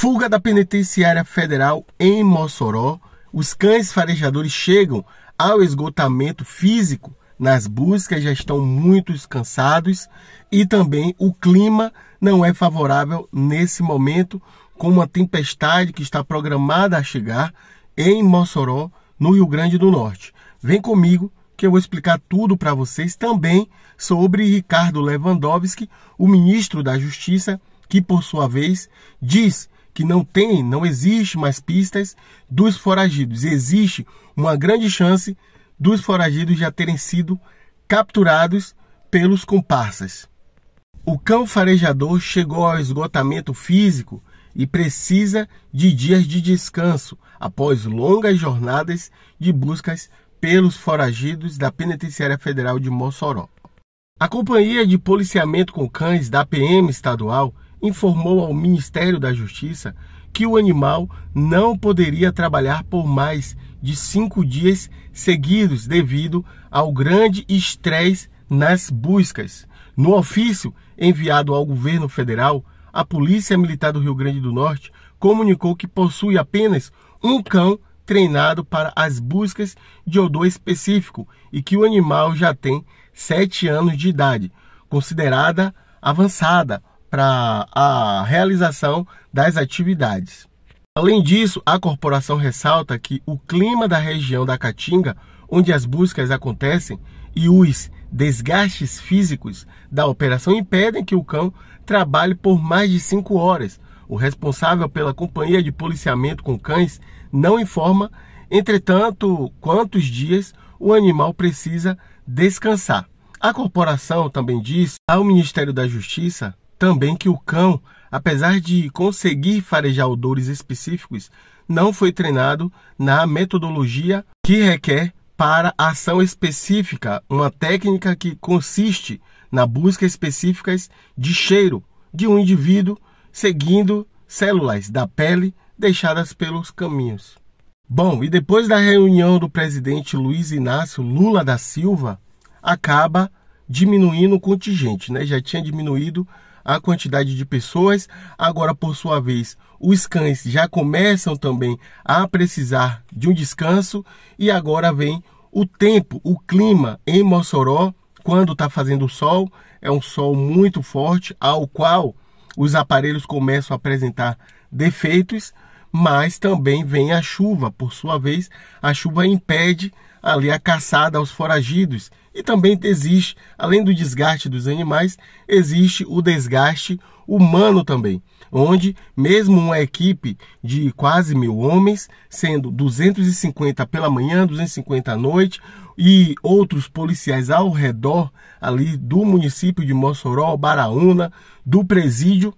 Fuga da Penitenciária Federal em Mossoró, os cães farejadores chegam ao esgotamento físico nas buscas, já estão muito cansados e também o clima não é favorável nesse momento, com uma tempestade que está programada a chegar em Mossoró, no Rio Grande do Norte. Vem comigo que eu vou explicar tudo para vocês também sobre Ricardo Lewandowski, o ministro da Justiça, que por sua vez diz que não tem, não existe mais pistas dos foragidos. Existe uma grande chance dos foragidos já terem sido capturados pelos comparsas. O cão farejador chegou ao esgotamento físico e precisa de dias de descanso após longas jornadas de buscas pelos foragidos da Penitenciária Federal de Mossoró. A Companhia de Policiamento com Cães da PM Estadual informou ao Ministério da Justiça que o animal não poderia trabalhar por mais de cinco dias seguidos devido ao grande estresse nas buscas. No ofício enviado ao governo federal, a Polícia Militar do Rio Grande do Norte comunicou que possui apenas um cão treinado para as buscas de odor específico e que o animal já tem sete anos de idade, considerada avançada para a realização das atividades. Além disso, a corporação ressalta que o clima da região da Caatinga, onde as buscas acontecem, e os desgastes físicos da operação impedem que o cão trabalhe por mais de cinco horas. O responsável pela companhia de policiamento com cães não informa, entretanto, quantos dias o animal precisa descansar. A corporação também diz ao Ministério da Justiça também que o cão, apesar de conseguir farejar odores específicos, não foi treinado na metodologia que requer para ação específica, uma técnica que consiste na busca específica de cheiro de um indivíduo seguindo células da pele deixadas pelos caminhos. Bom, e depois da reunião do presidente Luiz Inácio Lula da Silva, acaba diminuindo o contingente, né? Já tinha diminuído a quantidade de pessoas. Agora, por sua vez, os cães já começam também a precisar de um descanso e agora vem o tempo, o clima em Mossoró, quando está fazendo sol, é um sol muito forte, ao qual os aparelhos começam a apresentar defeitos, mas também vem a chuva. Por sua vez, a chuva impede ali a caçada aos foragidos e também existe, além do desgaste dos animais, existe o desgaste humano também, onde mesmo uma equipe de quase mil homens, sendo 250 pela manhã, 250 à noite, e outros policiais ao redor ali do município de Mossoró, Baraúna, do presídio,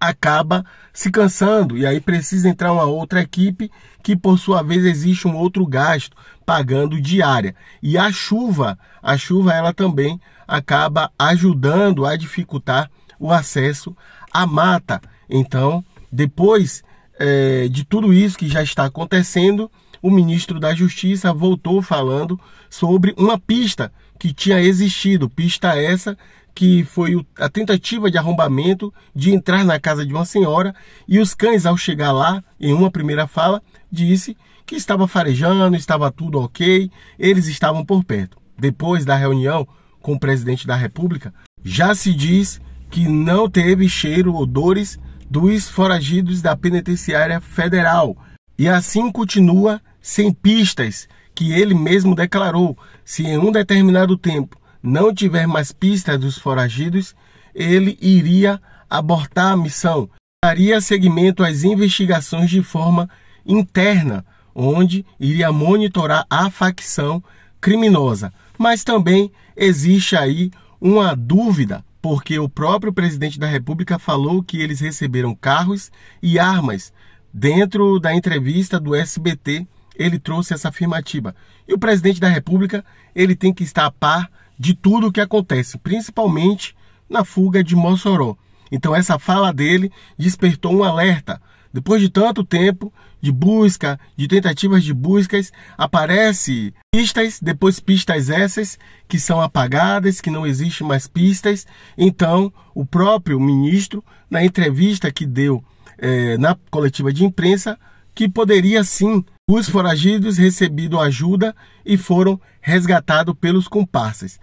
acaba se cansando e aí precisa entrar uma outra equipe que por sua vez existe um outro gasto pagando diária. E a chuva, a chuva ela também acaba ajudando a dificultar o acesso à mata. Então, depois é, de tudo isso que já está acontecendo, o ministro da Justiça voltou falando sobre uma pista que tinha existido, pista essa que foi a tentativa de arrombamento de entrar na casa de uma senhora e os cães ao chegar lá, em uma primeira fala, disse que estava farejando, estava tudo ok, eles estavam por perto. Depois da reunião com o presidente da República, já se diz que não teve cheiro ou dores dos foragidos da penitenciária federal. E assim continua sem pistas que ele mesmo declarou: se em um determinado tempo não tiver mais pistas dos foragidos, ele iria abortar a missão, daria seguimento às investigações de forma interna, onde iria monitorar a facção criminosa. Mas também existe aí uma dúvida, porque o próprio presidente da República falou que eles receberam carros e armas dentro da entrevista do SBT ele trouxe essa afirmativa. E o presidente da República, ele tem que estar a par de tudo o que acontece, principalmente na fuga de Mossoró. Então essa fala dele despertou um alerta. Depois de tanto tempo de busca, de tentativas de buscas, aparece pistas, depois pistas essas que são apagadas, que não existem mais pistas. Então, o próprio ministro, na entrevista que deu eh, na coletiva de imprensa, que poderia sim os foragidos receberam ajuda e foram resgatados pelos comparsas.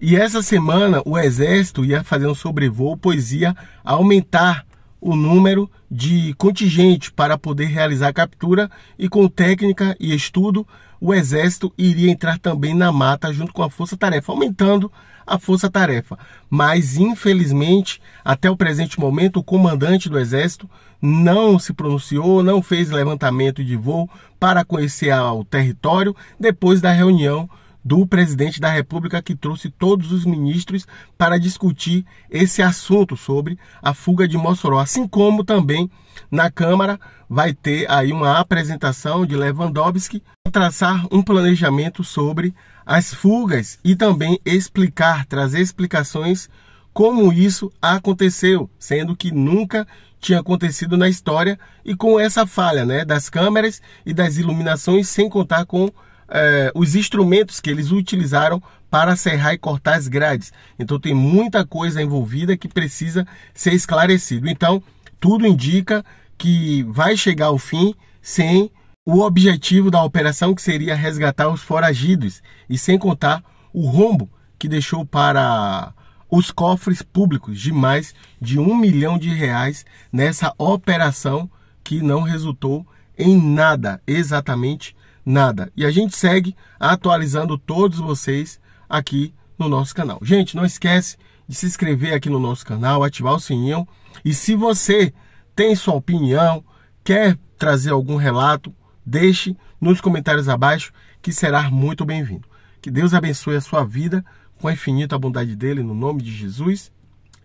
E essa semana o exército ia fazer um sobrevoo, pois ia aumentar o número de contingente para poder realizar a captura e com técnica e estudo o Exército iria entrar também na mata junto com a Força Tarefa, aumentando a Força Tarefa. Mas, infelizmente, até o presente momento, o comandante do Exército não se pronunciou, não fez levantamento de voo para conhecer o território depois da reunião do presidente da República que trouxe todos os ministros para discutir esse assunto sobre a fuga de Mossoró, assim como também na Câmara vai ter aí uma apresentação de Lewandowski para traçar um planejamento sobre as fugas e também explicar, trazer explicações como isso aconteceu, sendo que nunca tinha acontecido na história e com essa falha, né, das câmeras e das iluminações sem contar com eh, os instrumentos que eles utilizaram para serrar e cortar as grades. Então tem muita coisa envolvida que precisa ser esclarecido. Então tudo indica que vai chegar ao fim sem o objetivo da operação que seria resgatar os foragidos e sem contar o rombo que deixou para os cofres públicos de mais de um milhão de reais nessa operação que não resultou em nada, exatamente nada. E a gente segue atualizando todos vocês aqui no nosso canal. Gente, não esquece de se inscrever aqui no nosso canal, ativar o sininho. E se você tem sua opinião, quer trazer algum relato, deixe nos comentários abaixo que será muito bem-vindo. Que Deus abençoe a sua vida com a infinita bondade dele, no nome de Jesus.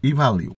E valeu!